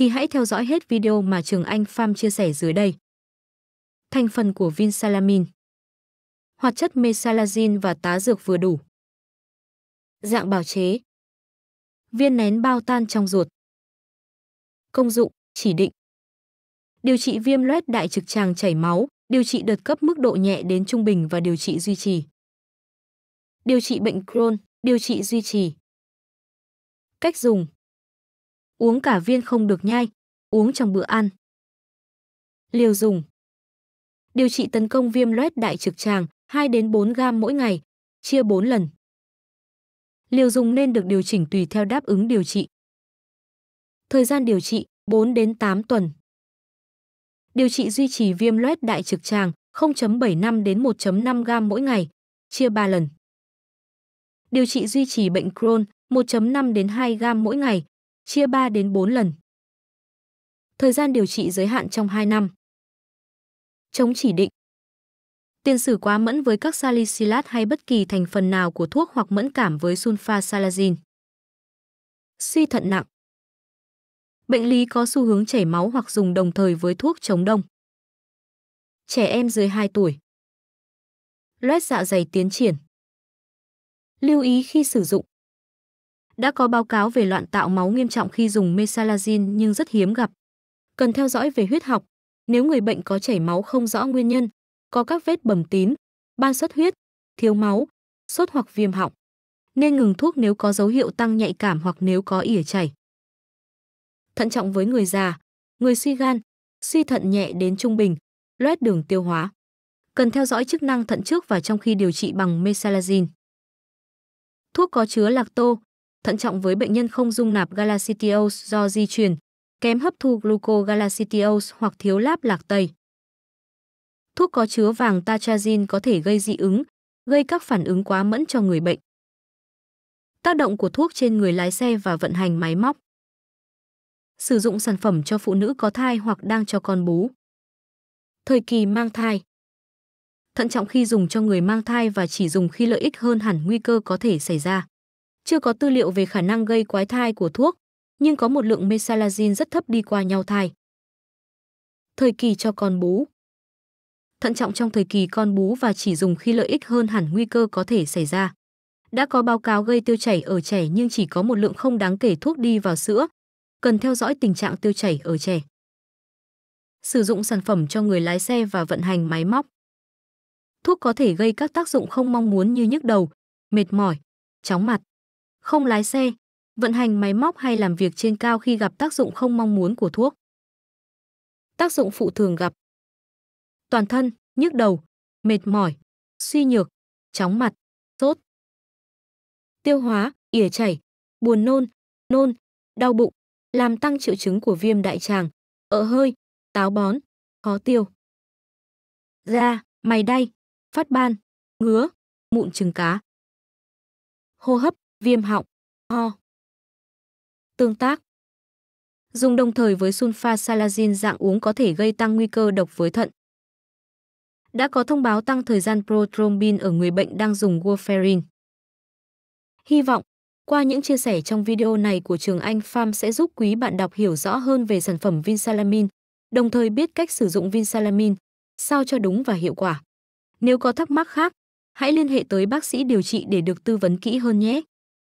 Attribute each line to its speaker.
Speaker 1: thì hãy theo dõi hết video mà Trường Anh Pham chia sẻ dưới đây. Thành phần của Vinsalamin
Speaker 2: Hoạt chất mesalazin và tá dược vừa đủ. Dạng bào chế Viên nén bao tan trong ruột Công dụng, chỉ định Điều trị viêm loét đại trực tràng chảy máu, điều trị đợt cấp mức độ nhẹ đến trung bình và điều trị duy trì. Điều trị bệnh Crohn, điều trị duy trì. Cách dùng uống cả viên không được nhai, uống trong bữa ăn. Liều dùng Điều trị tấn công viêm loét đại trực tràng 2 đến 4 gam mỗi ngày, chia 4 lần. Liều dùng nên được điều chỉnh tùy theo đáp ứng điều trị. Thời gian điều trị 4 đến 8
Speaker 1: tuần. Điều trị duy trì viêm loét đại trực tràng 0.75 đến
Speaker 2: 1.5 gam mỗi ngày, chia 3 lần. Điều trị duy trì bệnh Crohn 1.5 đến 2 gam mỗi ngày, chia 3 đến 4 lần. Thời gian điều trị giới hạn trong 2 năm. Chống chỉ định. Tiền
Speaker 1: sử quá mẫn với các salicylat hay bất kỳ thành phần nào của thuốc hoặc mẫn cảm với sulfasalazine.
Speaker 2: Suy thận nặng. Bệnh lý có xu hướng chảy máu hoặc dùng đồng thời với thuốc chống đông. Trẻ em dưới 2 tuổi. Loét dạ dày tiến triển. Lưu ý khi sử dụng đã có báo cáo về loạn tạo máu nghiêm trọng khi dùng mesalazine nhưng rất hiếm gặp.
Speaker 1: Cần theo dõi về huyết học. Nếu người bệnh có chảy máu không rõ nguyên nhân, có các vết bầm tím, ban xuất huyết, thiếu máu, sốt hoặc viêm họng, nên ngừng thuốc nếu có dấu hiệu tăng nhạy cảm hoặc nếu có ỉa chảy. Thận trọng với người già, người suy gan, suy thận nhẹ đến trung bình, loét đường tiêu hóa. Cần theo dõi chức năng thận trước và trong khi điều trị bằng mesalazine. Thuốc có chứa lacto, thận trọng với bệnh nhân không dung nạp galactose do di truyền, kém hấp thu Gluco glucogalactose hoặc thiếu láp lạc tẩy. Thuốc có chứa vàng tatrazin có thể gây dị ứng, gây các phản ứng quá mẫn cho người bệnh. Tác động của
Speaker 2: thuốc trên người lái xe và vận hành máy móc. Sử dụng sản phẩm cho phụ nữ có thai hoặc đang cho con bú. Thời kỳ mang thai. Thận trọng
Speaker 1: khi dùng cho người mang thai và chỉ dùng khi lợi ích hơn hẳn nguy cơ có thể xảy ra. Chưa có tư liệu về khả năng gây quái thai của thuốc, nhưng có một lượng mesalazine rất thấp đi qua nhau thai. Thời kỳ cho con bú Thận trọng trong thời kỳ con bú và chỉ dùng khi lợi ích hơn hẳn nguy cơ có thể xảy ra. Đã có báo cáo gây tiêu chảy ở trẻ nhưng chỉ có một lượng không đáng kể thuốc đi vào sữa. Cần theo dõi tình trạng tiêu chảy ở trẻ.
Speaker 2: Sử dụng sản phẩm cho người lái xe và vận hành máy móc. Thuốc có thể gây các tác dụng không mong muốn như nhức đầu, mệt mỏi, chóng mặt, không
Speaker 1: lái xe, vận hành máy móc hay làm việc trên cao khi gặp tác dụng không mong muốn của thuốc.
Speaker 2: Tác dụng phụ thường gặp Toàn thân, nhức đầu, mệt mỏi, suy nhược, chóng mặt, sốt. Tiêu hóa, ỉa chảy, buồn nôn, nôn, đau bụng, làm tăng triệu chứng của viêm đại tràng, ợ hơi, táo bón, khó tiêu. Da, mày đay, phát ban, ngứa, mụn trứng cá. Hô hấp, viêm họng, ho. Tương tác Dùng đồng thời với sunfa salazin dạng uống có thể gây tăng nguy cơ độc với thận. Đã có thông báo tăng thời
Speaker 1: gian prothrombin ở người bệnh đang dùng warfarin. Hy vọng, qua những chia sẻ trong video này của Trường Anh Farm sẽ giúp quý bạn đọc hiểu rõ hơn về sản phẩm Vinsalamin, đồng thời biết cách sử dụng Vinsalamin, sao cho đúng và hiệu quả. Nếu có thắc mắc khác, hãy liên hệ tới bác sĩ điều trị để được tư vấn kỹ hơn nhé.